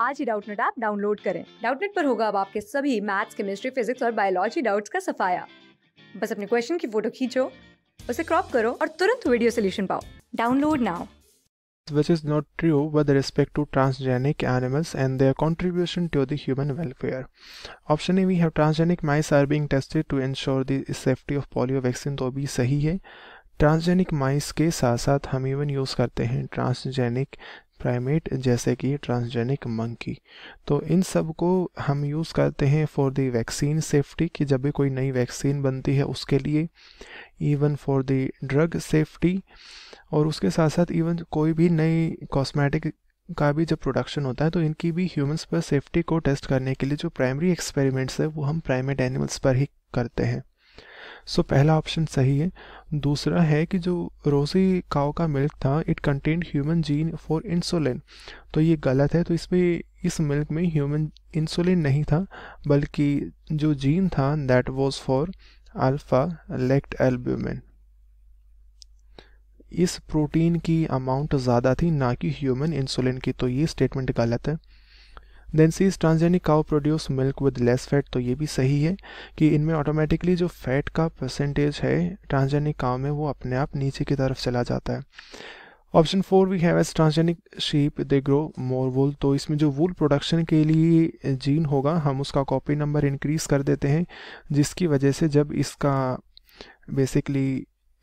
आज ही Doubtnut app download करें डाउटनेट पर होगा अब आपके सभी मैथ्स केमिस्ट्री फिजिक्स और बायोलॉजी डाउट्स का सफाया बस अपने क्वेश्चन की फोटो खींचो उसे क्रॉप करो और तुरंत वीडियो सोल्यूशन पाओ download now which is not true with respect to transgenic animals and their contribution to the human welfare. Option A we have transgenic mice are being tested to ensure the safety of polio vaccine To be sahi hai. Transgenic mice के साथ साथ हम even use करते हैं transgenic primate जैसे कि transgenic monkey तो इन सब को हम यूज़ करते हैं फॉर दी वैक्सीन सेफ्टी कि जब भी कोई नई वैक्सीन बनती है उसके लिए even for the drug safety और उसके साथ साथ इवन कोई भी नई कॉस्मेटिक का भी जब प्रोडक्शन होता है तो इनकी भी ह्यूमंस पर सेफ्टी को टेस्ट करने के लिए जो प्राइमरी एक्सपेरिमेंट्स है वो हम प्राइमेट एनिमल्स पर ही करते हैं सो so, पहला ऑप्शन सही है दूसरा है कि जो रोजी काओ का मिल्क था it content human gene for insulin तो ये गलत है तो इसमें इस मिल्क में ह्यूमन इंसुलिन नहीं था बल्कि जो जीन था that was for alpha lactalbumin इस प्रोटीन की अमाउंट ज़्यादा थी ना कि ह्यूमन इंसुलिन की तो ये स्टेटमेंट गलत है then C's transgenic cow produce milk with less fat तो ये भी सही है कि इनमें ऑटोमेटिकली जो फैट का परसेंटेज है ट्रांसजेनिक काउ में वो अपने आप नीचे की तरफ चला जाता है option four we have as transgenic sheep they grow more wool तो इसमें जो वूल प्रोडक्शन के लिए जीन होगा हम उसका कॉपी नंबर इंक्रीज कर देते हैं जिसकी वजह से जब इसका बेसिकली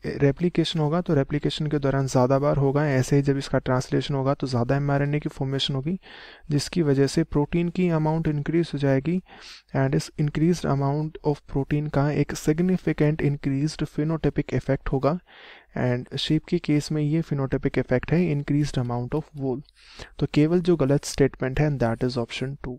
रेप्लीकेशन होगा तो रेप्लीकेशन के दौरान ज़्यादा बार होगा ऐसे ही जब इसका ट्रांसलेशन होगा तो ज़्यादा एम की फॉर्मेशन होगी जिसकी वजह से प्रोटीन की अमाउंट इंक्रीज हो जाएगी एंड इस इंक्रीज अमाउंट ऑफ प्रोटीन का एक सिग्निफिकेंट इंक्रीज फिनोटेपिक इफेक्ट होगा एंड शेप के केस में ये फिनोटेपिक इफेक्ट है इंक्रीज अमाउंट ऑफ वोल तो केवल जो गलत स्टेटमेंट है दैट इज ऑप्शन टू